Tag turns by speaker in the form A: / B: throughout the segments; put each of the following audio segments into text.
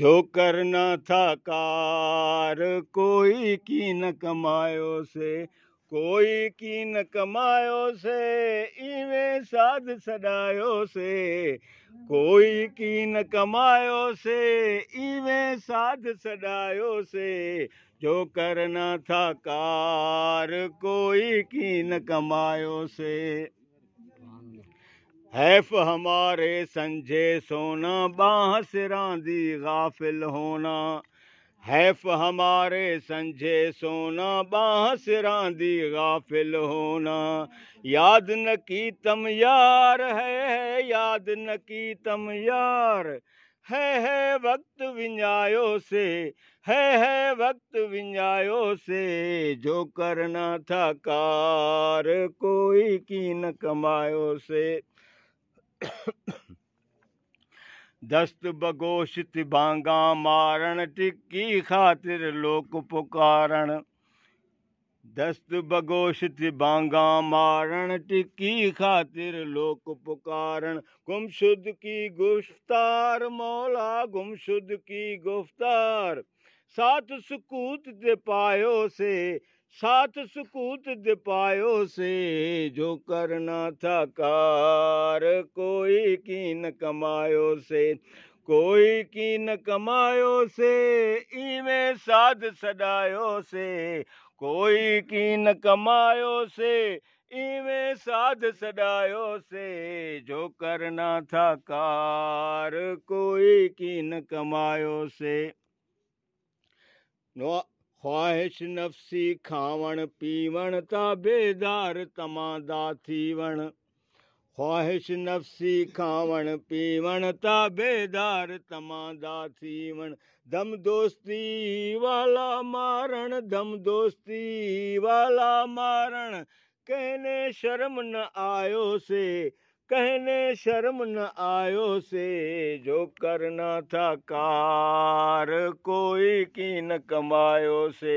A: जो करना था कार कोई की न कमायो से कोई की न कमायो से इवे साध सदायो से कोई की न कमायो से इवे साध सदायो से जो करना था कार कोई की न कमायो से हैफ हमारे संझे सोना बांस दी गाफिल होना हैफ हमारे संझे सोना बांस दी गाफिल होना याद न की तम यार है याद न की तम यार है है वक्त विंजायो से है है वक्त विंजायो से जो करना था कार कोई की न कमायो से दस्त बगोशित बांगा मारण टिक्की खातिर लोक पुकारण दस्त बगोशित बांगा मारण टिक्की खातिर लोक पुकारण गुमशुद की गुफ्तार मौला गुमशुद की गुफ्तार सात सुकूत दे पायो से साथ सुकूत दिपायो से जो करना था कार कोई कीन कमायो से कोई कीन कमायो से इमे साध सदायो से कोई कीन कमायो से इवें साध सदायो से जो करना था कार कोई कीन कमायो से नो ख़्वाहिश नफसी खावण पीवण ता बेदार तमादा थीवण ख़्वाहिश नफसी खावण पीवण ता बेदार तमादा थीवण दम दोस्ती वाला मारण दम दोस्ती वाला मारण कहने शर्म न आयो से कहने शर्म न आयो से जो करना था कार कोई की न कमायो से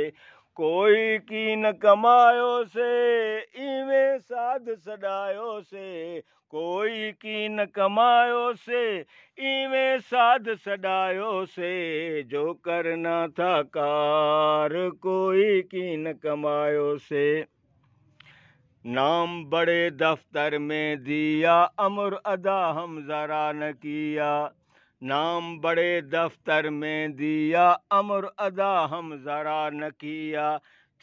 A: कोई की न कमायो से इवें साध सदायो से कोई की न कमायो से इवें साध सडायो से जो करना था कार कोई की न कमायो से नाम बड़े दफ्तर में दिया अमर अदा हम जरा न किया नाम बड़े दफ्तर में दिया अमर अदा हम जरा न किया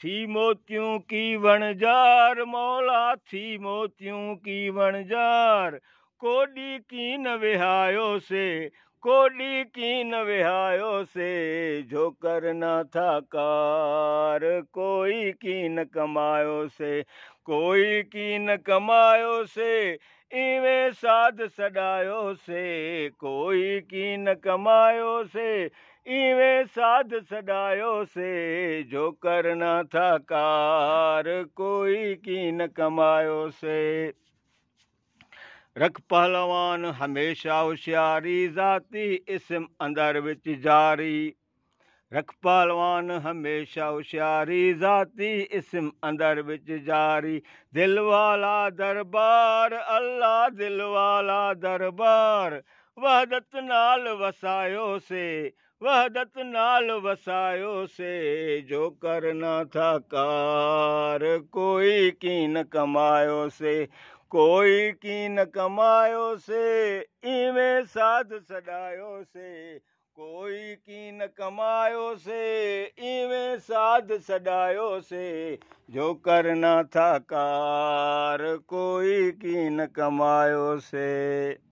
A: थी मोतियों की वणजार मौला थी मोतियों की वणजार कोडी की नवेहायो से कोडी की नवेहायो से जो करना था कार कोई की न कमायो से कोई की न कमायो से इवे साध सडायो से कोई की न कमायो से इवे साध सडायो से जो करना था कार कोई की न कमायो से रख पहलवान हमेशा होशियारी जाती इसम अंदर बिच जारी रख पहलवान हमेशा होशियारी जाती इसम अंदर बिच जारी दिल वाला दरबार अल्लाह दिल वाला दरबार वहदत नाल वसायो से वहदत नाल वसायो से जो करना था कार कोई कीन कमायो से कोई कीन कमायो से इवें साध सॾायो से कोई की न कमायो से इवें साध सॾायो से जो करना था कार कोई कीन कमायो से